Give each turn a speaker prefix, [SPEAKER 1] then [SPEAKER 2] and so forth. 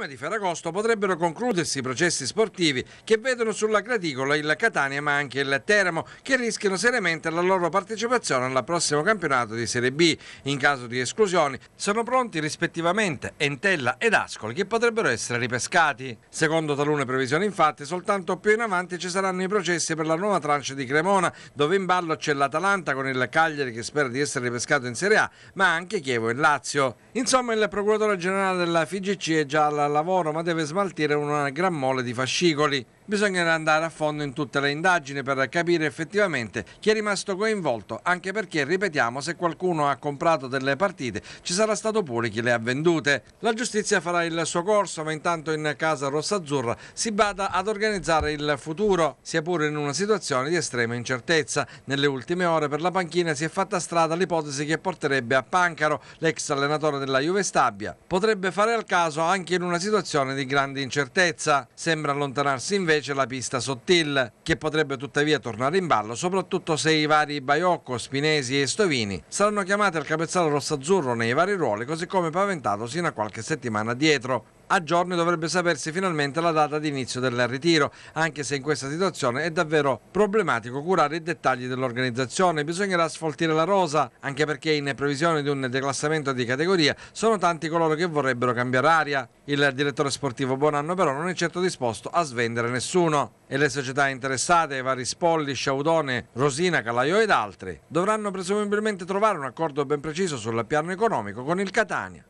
[SPEAKER 1] Prima di Ferragosto potrebbero concludersi i processi sportivi che vedono sulla graticola il Catania ma anche il Teramo che rischiano seriamente la loro partecipazione al prossimo campionato di Serie B. In caso di esclusioni sono pronti rispettivamente Entella ed Ascoli che potrebbero essere ripescati. Secondo talune previsioni infatti soltanto più in avanti ci saranno i processi per la nuova tranche di Cremona dove in ballo c'è l'Atalanta con il Cagliari che spera di essere ripescato in Serie A ma anche Chievo e Lazio. Insomma il procuratore generale della FIGC è già alla dal lavoro ma deve smaltire una gran mole di fascicoli. Bisognerà andare a fondo in tutte le indagini per capire effettivamente chi è rimasto coinvolto, anche perché, ripetiamo, se qualcuno ha comprato delle partite ci sarà stato pure chi le ha vendute. La giustizia farà il suo corso, ma intanto in casa rossazzurra si bada ad organizzare il futuro, sia pure in una situazione di estrema incertezza. Nelle ultime ore per la panchina si è fatta strada l'ipotesi che porterebbe a Pancaro, l'ex allenatore della Juve Stabia. Potrebbe fare al caso anche in una situazione di grande incertezza. Sembra allontanarsi invece specie la pista sottile, che potrebbe tuttavia tornare in ballo, soprattutto se i vari Baiocco, Spinesi e Stovini saranno chiamati al capezzale rossazzurro nei vari ruoli, così come paventato sino a qualche settimana dietro a giorni dovrebbe sapersi finalmente la data di inizio del ritiro, anche se in questa situazione è davvero problematico curare i dettagli dell'organizzazione. Bisognerà sfoltire la rosa, anche perché in previsione di un declassamento di categoria sono tanti coloro che vorrebbero cambiare aria. Il direttore sportivo Buonanno però non è certo disposto a svendere nessuno e le società interessate, vari Spolli, Sciaudone, Rosina, Calaio ed altri, dovranno presumibilmente trovare un accordo ben preciso sul piano economico con il Catania.